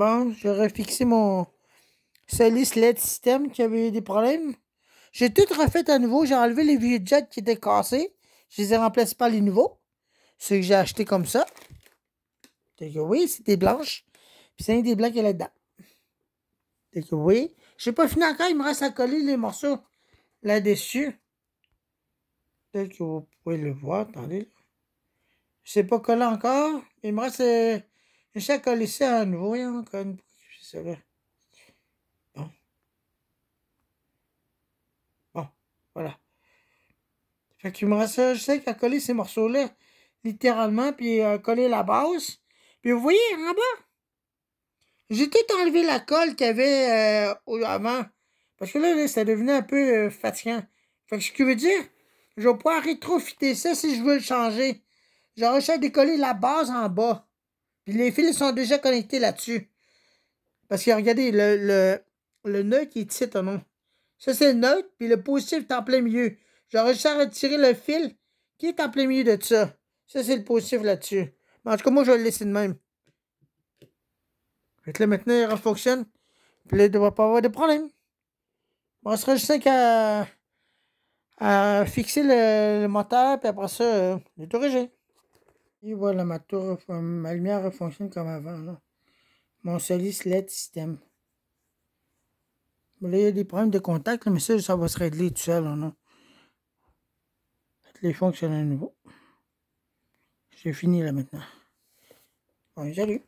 Bon, refixé mon Solis LED système qui avait eu des problèmes. J'ai tout refait à nouveau. J'ai enlevé les vieux jets qui étaient cassés. Je les ai remplacés par les nouveaux. Ceux que j'ai achetés comme ça. Donc oui, c'était blanche. Puis c'est un des blancs qui là-dedans. Donc oui. J'ai pas fini encore. Il me reste à coller les morceaux là-dessus. peut que vous pouvez le voir. Attendez. C'est pas collé encore. Il me reste euh, je sais coller ça à nouveau. Je Bon. Bon, voilà. Fait qu'il me reste coller ces morceaux-là, littéralement, puis euh, coller la base. Puis vous voyez, en bas, j'ai tout enlevé la colle qu'il y avait euh, avant. Parce que là, ça devenait un peu euh, fatigant. Fait que ce que veux dire, je vais pouvoir rétrofiter ça si je veux le changer. J'aurais réussi à décoller la base en bas. Puis les fils sont déjà connectés là-dessus. Parce que regardez, le, le, le nœud qui est ici, Ça, c'est le nœud, puis le positif est en plein milieu. J'aurais juste à retirer le fil qui est en plein milieu de ça. Ça, c'est le positif là-dessus. Mais en tout cas, moi, je vais le laisser de même. Fait que maintenant, il refonctionne. Puis là, il ne devrait pas avoir de problème. Bon, on sera juste qu'à à fixer le, moteur, puis après ça, il est tout et voilà, ma, tour, ma lumière fonctionne comme avant. Mon soliste LED système. il y a des problèmes de contact, mais ça, ça va se régler tout seul. Non? Les fonctionne à nouveau. J'ai fini là maintenant. Bon, salut!